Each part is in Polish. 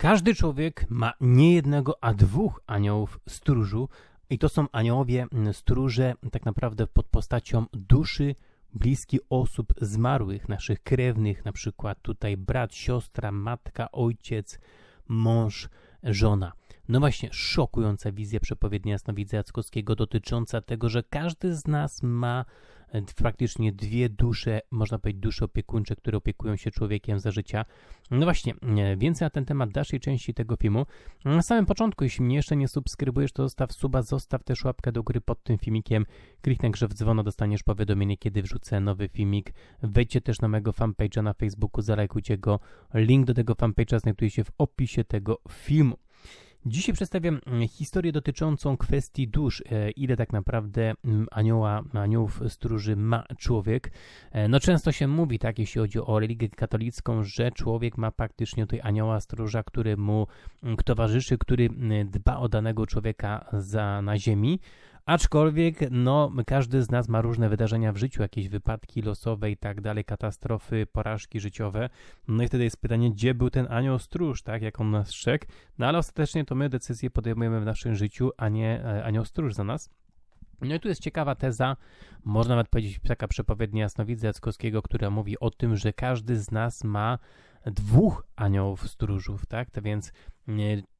Każdy człowiek ma nie jednego, a dwóch aniołów stróżu, i to są aniołowie stróże tak naprawdę pod postacią duszy bliskich osób zmarłych, naszych krewnych, na przykład tutaj brat, siostra, matka, ojciec, mąż, żona. No właśnie, szokująca wizja przepowiednia Jasnowidza Jackowskiego dotycząca tego, że każdy z nas ma praktycznie dwie dusze, można powiedzieć dusze opiekuńcze, które opiekują się człowiekiem za życia. No właśnie, e, więcej na ten temat dalszej części tego filmu. Na samym początku, jeśli mnie jeszcze nie subskrybujesz, to zostaw suba, zostaw też łapkę do góry pod tym filmikiem, kliknij grze w dzwono, dostaniesz powiadomienie, kiedy wrzucę nowy filmik. Wejdźcie też na mojego fanpage'a na Facebooku, zalajkujcie go. Link do tego fanpage'a znajduje się w opisie tego filmu. Dzisiaj przedstawiam mm, historię dotyczącą kwestii dusz, e, ile tak naprawdę mm, anioła, aniołów stróży ma człowiek. E, no często się mówi, tak, jeśli chodzi o religię katolicką, że człowiek ma praktycznie tutaj anioła stróża, który mu mm, towarzyszy, który dba o danego człowieka za, na ziemi. Aczkolwiek, no, każdy z nas ma różne wydarzenia w życiu, jakieś wypadki losowe i tak dalej, katastrofy, porażki życiowe. No i wtedy jest pytanie, gdzie był ten anioł stróż, tak, jak on nas czek? No ale ostatecznie to my decyzje podejmujemy w naszym życiu, a nie e, anioł stróż za nas. No i tu jest ciekawa teza, można nawet powiedzieć taka przepowiednia Jasnowidza Jackowskiego, która mówi o tym, że każdy z nas ma dwóch aniołów stróżów, tak? To więc e,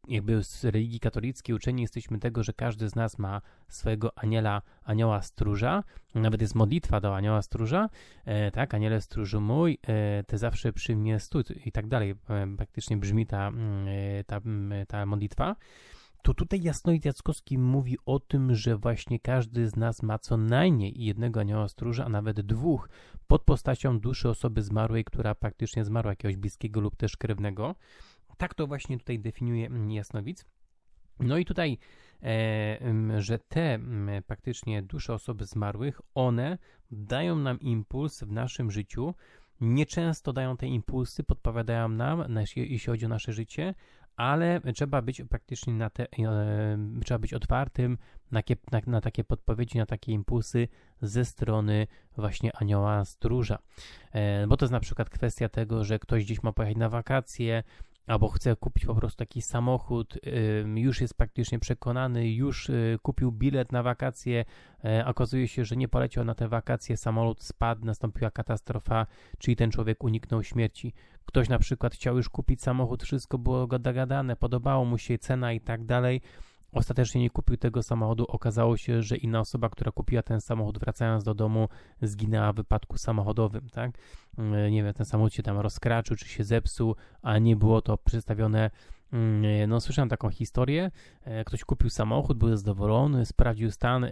jakby z religii katolickiej uczeni jesteśmy tego, że każdy z nas ma swojego aniela, anioła stróża, nawet jest modlitwa do anioła stróża, e, tak, aniele stróżu mój, e, zawsze przy mnie stój i tak dalej, e, praktycznie brzmi ta, mm, e, ta, mm, e, ta modlitwa to tutaj Jasnoid Jackowski mówi o tym, że właśnie każdy z nas ma co najmniej jednego anioła stróża, a nawet dwóch, pod postacią duszy osoby zmarłej, która praktycznie zmarła, jakiegoś bliskiego lub też krewnego. Tak to właśnie tutaj definiuje mm, jasnowic. No i tutaj, e, mm, że te mm, praktycznie dusze osoby zmarłych, one dają nam impuls w naszym życiu. Nieczęsto dają te impulsy, podpowiadają nam, jeśli chodzi o nasze życie, ale trzeba być praktycznie na te, e, trzeba być otwartym na, na, na takie podpowiedzi, na takie impulsy ze strony właśnie anioła stróża. E, bo to jest na przykład kwestia tego, że ktoś gdzieś ma pojechać na wakacje, albo chce kupić po prostu taki samochód, już jest praktycznie przekonany, już y, kupił bilet na wakacje, e, okazuje się, że nie poleciał na te wakacje, samolot spadł, nastąpiła katastrofa, czyli ten człowiek uniknął śmierci. Ktoś na przykład chciał już kupić samochód, wszystko było dogadane, podobało mu się cena i tak dalej Ostatecznie nie kupił tego samochodu. Okazało się, że inna osoba, która kupiła ten samochód wracając do domu, zginęła w wypadku samochodowym, tak? Mm, nie wiem, ten samochód się tam rozkraczył, czy się zepsuł, a nie było to przedstawione. Mm, no, słyszałem taką historię. E, ktoś kupił samochód, był zadowolony, sprawdził stan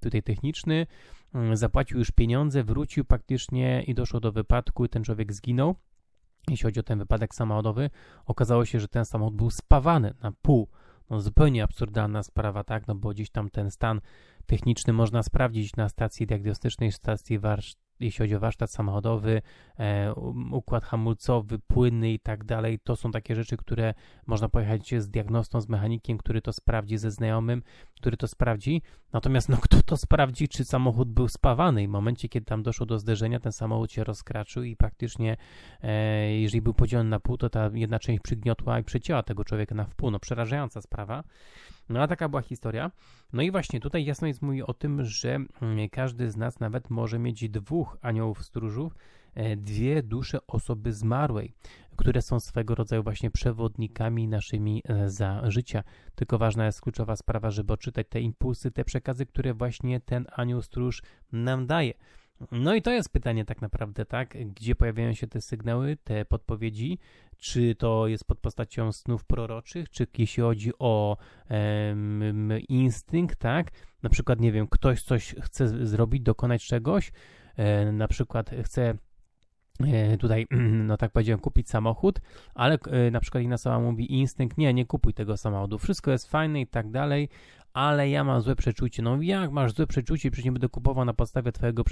tutaj techniczny, mm, zapłacił już pieniądze, wrócił praktycznie i doszło do wypadku i ten człowiek zginął. Jeśli chodzi o ten wypadek samochodowy, okazało się, że ten samochód był spawany na pół no, zupełnie absurdalna sprawa, tak? No bo dziś tam ten stan techniczny można sprawdzić na stacji diagnostycznej, stacji warsztatowej jeśli chodzi o warsztat samochodowy, e, układ hamulcowy, płynny i tak dalej. To są takie rzeczy, które można pojechać z diagnostą, z mechanikiem, który to sprawdzi, ze znajomym, który to sprawdzi. Natomiast no, kto to sprawdzi, czy samochód był spawany? I w momencie, kiedy tam doszło do zderzenia, ten samochód się rozkraczył i praktycznie, e, jeżeli był podzielony na pół, to ta jedna część przygniotła i przecięła tego człowieka na wpół. No przerażająca sprawa. No a taka była historia. No i właśnie tutaj jasno jest mówi o tym, że mm, każdy z nas nawet może mieć dwóch aniołów stróżów, e, dwie dusze osoby zmarłej, które są swego rodzaju właśnie przewodnikami naszymi e, za życia. Tylko ważna jest kluczowa sprawa, żeby odczytać te impulsy, te przekazy, które właśnie ten anioł stróż nam daje. No i to jest pytanie tak naprawdę, tak? Gdzie pojawiają się te sygnały, te podpowiedzi? Czy to jest pod postacią snów proroczych, czy jeśli chodzi o instynkt, tak? Na przykład, nie wiem, ktoś coś chce zrobić, dokonać czegoś, e, na przykład chce e, tutaj, no tak powiedziałem, kupić samochód, ale e, na przykład inna osoba mówi instynkt, nie, nie kupuj tego samochodu, wszystko jest fajne i tak dalej, ale ja mam złe przeczucie. No jak masz złe przeczucie, przecież nie będę kupował na podstawie twojego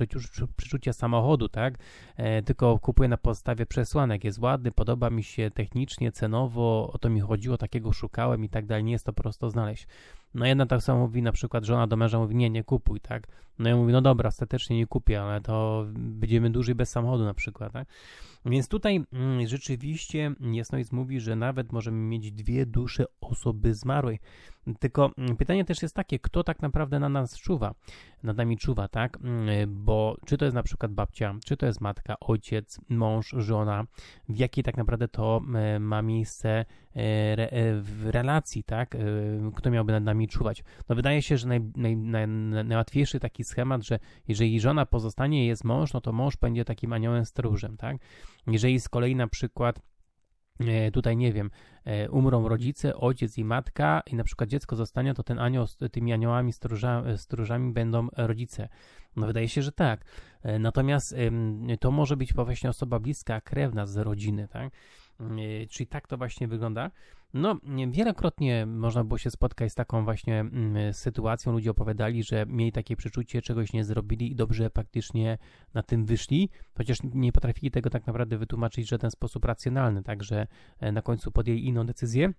przeczucia samochodu, tak? E, tylko kupuję na podstawie przesłanek. Jest ładny, podoba mi się technicznie, cenowo, o to mi chodziło, takiego szukałem i tak dalej. Nie jest to prosto znaleźć. No jedna tak samo mówi na przykład żona do męża mówi, nie, nie kupuj, tak? No ja mówię, no dobra, ostatecznie nie kupię, ale to będziemy dłużej bez samochodu na przykład, tak? Więc tutaj mm, rzeczywiście jasnoidz mówi, że nawet możemy mieć dwie dusze osoby zmarłej. Tylko mm, pytanie też jest takie, kto tak naprawdę na nas czuwa, nad nami czuwa, tak? Mm, bo czy to jest na przykład babcia, czy to jest matka, ojciec, mąż, żona, w jakiej tak naprawdę to e, ma miejsce E, re, e, w relacji, tak, e, kto miałby nad nami czuwać. No wydaje się, że naj, naj, naj, najłatwiejszy taki schemat, że jeżeli żona pozostanie jest mąż, no to mąż będzie takim aniołem stróżem, tak. Jeżeli z kolei na przykład tutaj nie wiem, umrą rodzice, ojciec i matka i na przykład dziecko zostanie, to ten anioł, tymi aniołami stróża, stróżami będą rodzice. No wydaje się, że tak. Natomiast to może być właśnie osoba bliska, krewna z rodziny, tak? E, czyli tak to właśnie wygląda. No, wielokrotnie można było się spotkać z taką właśnie mm, sytuacją. Ludzie opowiadali, że mieli takie przeczucie, czegoś nie zrobili i dobrze praktycznie na tym wyszli, chociaż nie potrafili tego tak naprawdę wytłumaczyć w żaden sposób racjonalny, także e, na końcu podjęli inną decyzję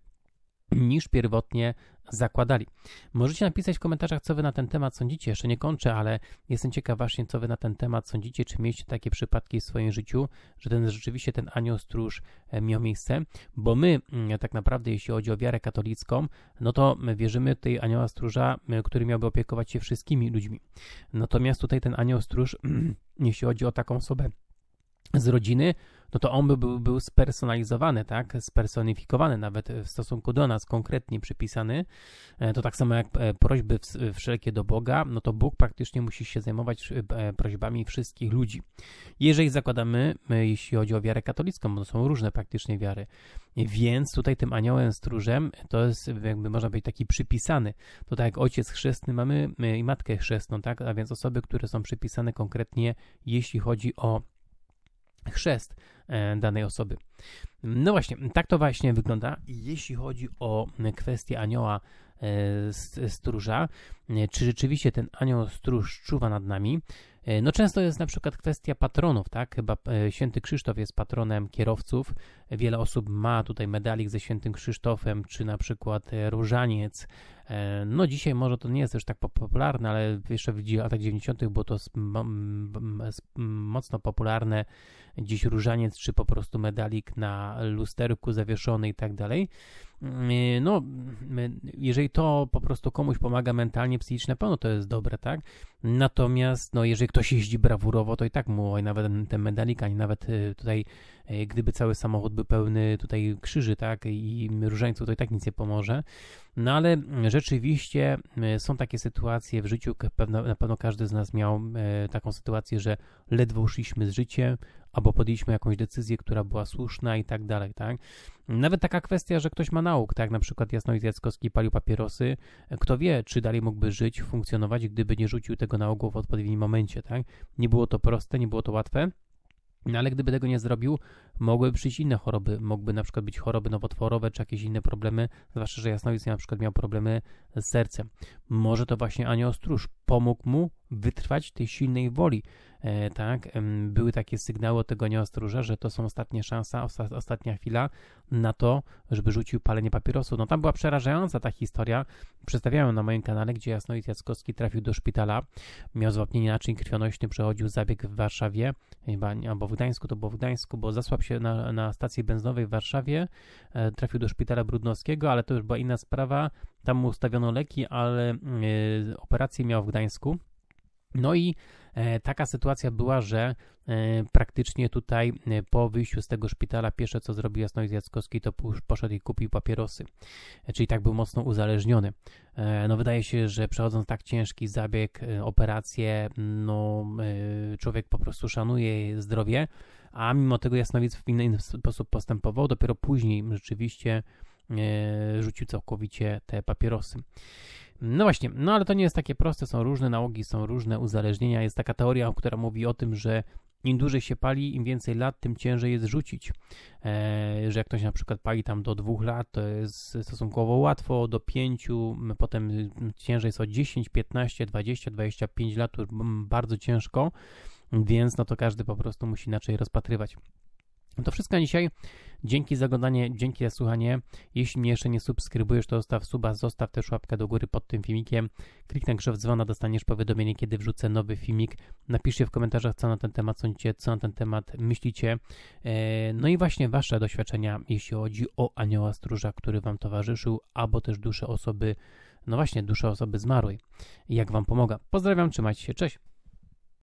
niż pierwotnie zakładali. Możecie napisać w komentarzach, co wy na ten temat sądzicie. Jeszcze nie kończę, ale jestem ciekaw właśnie, co wy na ten temat sądzicie. Czy mieliście takie przypadki w swoim życiu, że ten rzeczywiście ten anioł stróż e, miał miejsce? Bo my mm, tak naprawdę, jeśli chodzi o wiarę katolicką, no to wierzymy tej anioła stróża, który miałby opiekować się wszystkimi ludźmi. Natomiast tutaj ten anioł stróż, jeśli chodzi o taką osobę, z rodziny, no to on by był, był spersonalizowany, tak? Spersonifikowany nawet w stosunku do nas, konkretnie przypisany. E, to tak samo jak e, prośby wszelkie do Boga, no to Bóg praktycznie musi się zajmować e, prośbami wszystkich ludzi. Jeżeli zakładamy, jeśli chodzi o wiarę katolicką, bo to są różne praktycznie wiary, więc tutaj tym aniołem stróżem to jest jakby można być taki przypisany. To tak jak ojciec chrzestny mamy i matkę chrzestną, tak? A więc osoby, które są przypisane konkretnie, jeśli chodzi o chrzest e, danej osoby. No właśnie, tak to właśnie wygląda. Jeśli chodzi o kwestię anioła E, stróża, e, czy rzeczywiście ten anioł stróż czuwa nad nami. E, no często jest na przykład kwestia patronów, tak? Chyba święty Krzysztof jest patronem kierowców. Wiele osób ma tutaj medalik ze świętym Krzysztofem, czy na przykład różaniec. No dzisiaj może to nie jest też tak popularne, ale jeszcze w latach 90. było to mocno popularne. Dziś różaniec, czy po prostu medalik na lusterku zawieszony i tak dalej. Mm, y, no, mm, y, jeżeli to po prostu komuś pomaga mentalnie, psychicznie, na pewno to jest dobre, tak? Natomiast no, jeżeli ktoś jeździ brawurowo, to i tak mu oj, nawet ten medalik, ani nawet y, tutaj y, gdyby cały samochód był pełny tutaj krzyży tak, i różańców, to i tak nic nie pomoże. No ale rzeczywiście y, są takie sytuacje w życiu, na pewno każdy z nas miał taką sytuację, że ledwo szliśmy z życiem, albo podjęliśmy jakąś decyzję, która była słuszna i tak dalej, tak? Nawet taka kwestia, że ktoś ma nauk, tak? Na przykład Jasnoid Jackowski palił papierosy. Kto wie, czy dalej mógłby żyć, funkcjonować, gdyby nie rzucił tego tego ogół w odpowiednim momencie, tak? Nie było to proste, nie było to łatwe, no ale gdyby tego nie zrobił, mogłyby przyjść inne choroby. Mogłyby na przykład być choroby nowotworowe czy jakieś inne problemy, zwłaszcza, że jasnowic na przykład miał problemy z sercem. Może to właśnie anioł stróż pomógł mu wytrwać tej silnej woli. E, tak, były takie sygnały od tego nieostróża, że to są ostatnie szansa, ostatnia chwila na to, żeby rzucił palenie papierosu. No tam była przerażająca ta historia. Przedstawiałem na moim kanale, gdzie Jasnoid Jackowski trafił do szpitala, miał zwapnienie naczyń krwionośnych, przechodził zabieg w Warszawie, chyba, albo w Gdańsku, to było w Gdańsku, bo zasłabł się na, na stacji benzynowej w Warszawie, e, trafił do szpitala brudnowskiego, ale to już była inna sprawa, tam mu ustawiono leki, ale e, operację miał w Gdańsku. No i e, taka sytuacja była, że e, praktycznie tutaj po wyjściu z tego szpitala pierwsze co zrobił Jasnowic Jackowski to poszedł i kupił papierosy. Czyli tak był mocno uzależniony. No wydaje się, że przechodząc tak ciężki zabieg, operację, no człowiek po prostu szanuje zdrowie, a mimo tego Jasnowic w inny sposób postępował. Dopiero później rzeczywiście E, rzucił całkowicie te papierosy. No właśnie, no ale to nie jest takie proste, są różne nałogi, są różne uzależnienia. Jest taka teoria, która mówi o tym, że im dłużej się pali, im więcej lat, tym ciężej jest rzucić. E, że jak ktoś na przykład pali tam do dwóch lat, to jest stosunkowo łatwo, do pięciu, potem ciężej jest o 10, 15, 20, 25 lat, bardzo ciężko, więc no to każdy po prostu musi inaczej rozpatrywać. To wszystko na dzisiaj. Dzięki za oglądanie, dzięki za słuchanie. Jeśli mnie jeszcze nie subskrybujesz, to zostaw suba, zostaw też łapkę do góry pod tym filmikiem. Kliknij krzyw dzwona, dostaniesz powiadomienie, kiedy wrzucę nowy filmik. Napiszcie w komentarzach, co na ten temat sądzicie, co na ten temat myślicie. E, no i właśnie wasze doświadczenia, jeśli chodzi o anioła stróża, który wam towarzyszył, albo też dusze osoby, no właśnie, dusze osoby zmarłej. Jak wam pomaga. Pozdrawiam, trzymajcie się, cześć!